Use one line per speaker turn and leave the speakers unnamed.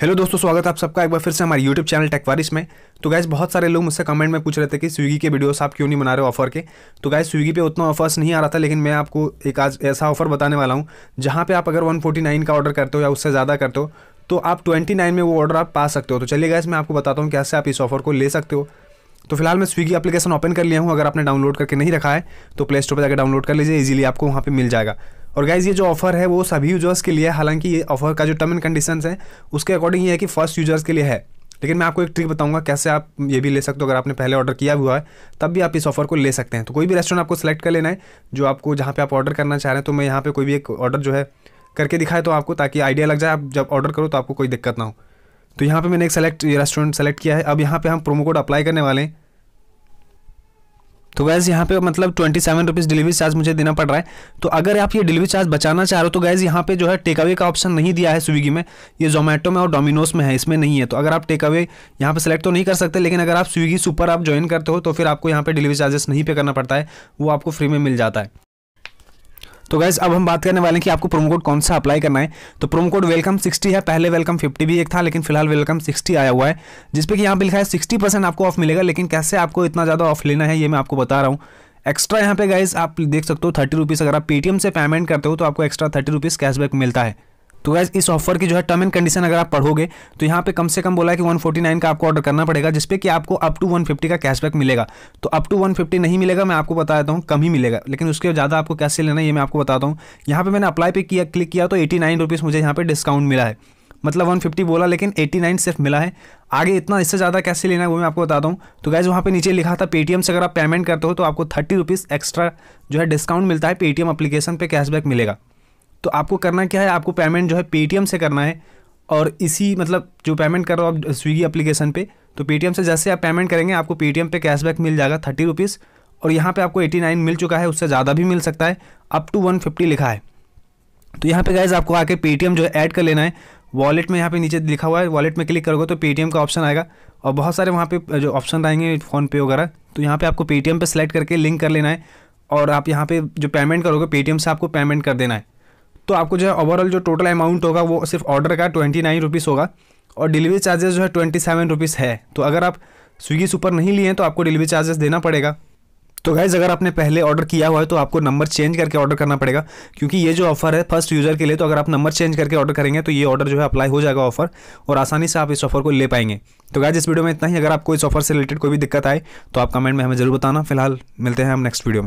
hello दोस्तों स्वागत है आप सबका एक बार फिर से हमारे यूट्यूब चैनल टेकवारिस में तो गैस बहुत सारे लोग मुझसे कमेंट में पूछ रहे थे कि स्विगी के वीडियोस आप क्यों नहीं बना रहे ऑफर के तो गैस स्विगी पे उतना ऑफर्स नहीं आ रहा था लेकिन मैं आपको एक आज ऐसा ऑफर बताने वाला हूँ जहाँ पर आप अगर वन का ऑर्डर करते हो या उससे ज़्यादा करते हो तो आप ट्वेंटी में वो ऑर्डर आप पा सकते हो तो चलिए गैस मैं आपको बताता हूँ कैसे आप इस ऑफर को ले सकते हो तो फिलहाल मैं स्विगी अपलीकेशन ओपन कर लिया हूँ अगर आपने डाउनलोड करके नहीं रखा है तो प्ले स्टोर पर जाकर डाउनलोड कर लीजिए ईजिली आपको वहाँ पर मिल जाएगा और गाइज ये जो ऑफर है वो सभी यूजर्स के लिए है हालांकि ये ऑफर का जो टर्म एंड कंडीशन है उसके अकॉर्डिंग ये है कि फर्स्ट यूजर्स के लिए है लेकिन मैं आपको एक ट्रिक बताऊंगा कैसे आप ये भी ले सकते हो अगर आपने पहले ऑर्डर किया हुआ है तब भी आप इस ऑफर को ले सकते हैं तो कोई भी रेस्टोरेंट आपको सेलेक्ट कर लेना है जो आपको जहाँ पे आप ऑर्डर करना चाह रहे हैं तो मैं यहाँ पे कोई भी एक ऑर्डर जो है करके दिखाए तो आपको ताकि आइडिया लग जाए आप जब ऑर्डर करो तो आपको कोई दिक्कत ना हो तो यहाँ पर मैंने एक सेलेक्ट रेस्टोरेंट सेलेक्ट किया है अब यहाँ पर हम प्रोमो कोड अप्लाई करने वाले हैं तो गैज़ यहाँ पे मतलब twenty seven rupees delivery charge मुझे देना पड़ रहा है तो अगर आप ये डिलीवरी चार्ज बचाना चाह रहे हो तो गैज़ यहाँ पे जो है टेकअवे का ऑप्शन नहीं दिया है स्विगी में ये जोमेटो में और डोमिनोज में है इसमें नहीं है तो अगर आप टेक अवे यहाँ पर सेलेक्ट तो नहीं कर सकते लेकिन अगर आप स्विगी सुपर आप ज्वाइन करते हो तो फिर आपको यहाँ पर डिलीवरी चार्जेस नहीं पे करना पड़ता है वो आपको फ्री में मिल जाता है तो गैस अब हम बात करने वाले हैं कि आपको प्रोमो कोड कौन सा अप्लाई करना है तो प्रोमो कोड वेलकम सिक्सटी है पहले वेलकम फिफ्टी भी एक था लेकिन फिलहाल वेलकम सिक्सटी आया हुआ है जिसपे कि यहाँ पर लिखा है सिक्सटी परसेंट आपको ऑफ मिलेगा लेकिन कैसे आपको इतना ज़्यादा ऑफ लेना है ये मैं आपको बता रहा हूँ एक्स्ट्रा यहाँ पे गाइज आप देख सकते हो थर्टी रुपीज़ अगर आप पेटीएम से पेमेंट करते हो तो आपको एक्स्ट्रा थर्टी रुपीज़ कैशबैक मिलता है तो गैस इस ऑफर की जो है टर्म एंड कंडीशन अगर आप पढ़ोगे तो यहाँ पे कम से कम बोला है कि 149 का आपको ऑर्डर करना पड़ेगा जिसपे कि आपको अप टू 150 का कैशबैक मिलेगा तो अप टू 150 नहीं मिलेगा मैं आपको बता देता हूँ कम ही मिलेगा लेकिन उसके ज़्यादा आपको कैसे लेना ये मैं आपको बताता हूँ यहाँ पर मैंने अप्लाई पर किया क्लिक किया तो एटी मुझे यहाँ पर डिस्काउंट मिला है मतलब 150 बोला लेकिन 89 सिर्फ मिला है आगे इतना इससे ज़्यादा कैसे लेना है वो मैं आपको बताता हूँ तो गैस वहाँ पे नीचे लिखा था पेटीएम से अगर आप पेमेंट करते हो तो आपको थर्टी रुपीज़ एक्स्ट्रा जो है डिस्काउंट मिलता है पेटीएम अपलीकेशन पे कैशबैक मिलेगा तो आपको करना क्या है आपको पेमेंट जो है पेटीएम से करना है और इसी मतलब जो पेमेंट कर रहे हो आप स्विगी अप्लीकेशन पे तो पेटीएम से जैसे आप पेमेंट करेंगे आपको पेटीएम पे कैशबैक मिल जाएगा थर्टी रुपीज़ और यहाँ पे आपको एटी नाइन मिल चुका है उससे ज़्यादा भी मिल सकता है अप टू वन फिफ्टी लिखा है तो यहाँ पे गाइज आपको आके पेटीएम जो है ऐड कर लेना है वॉलेट में यहाँ पे नीचे लिखा हुआ है वॉलेट में क्लिक करोगे तो पेटीएम का ऑप्शन आएगा और बहुत सारे वहाँ पे जो ऑप्शन आएंगे फ़ोनपे वगैरह तो यहाँ पे आपको पेटीएम पे सेलेक्ट करके लिंक कर लेना है और आप यहाँ पे जो पेमेंट करोगे पेटीएम से आपको पेमेंट कर देना है तो आपको जो है ओवरऑल जो टोटल अमाउंट होगा वो सिर्फ ऑर्डर का ट्वेंटी नाइन रुपीज़ होगा और डिलीवरी चार्जेस जो है ट्वेंटी सेवन रुपीज़ है तो अगर आप स्विगी सुपर नहीं लिए हैं तो आपको डिलीवरी चार्जेस देना पड़ेगा तो गाइज़ अगर आपने पहले ऑर्डर किया हुआ है तो आपको नंबर चेंज करके ऑर्डर करना पड़ेगा क्योंकि ये जो ऑफर है फर्स्ट यूज़र के लिए तो अगर आप नंबर चेंज करके ऑर्डर करेंगे तो ये ऑर्डर जो है अप्लाई हो जाएगा ऑफर और आसानी से आप इस ऑफर को ले पाएंगे तो गाइज इस वीडियो में इतना ही अगर आपको इस ऑफर से रिलेटेड कोई भी दिक्कत आए तो आप कमेंट में हमें जरूर बताना फिलहाल मिलते हैं हम नेक्स्ट वीडियो में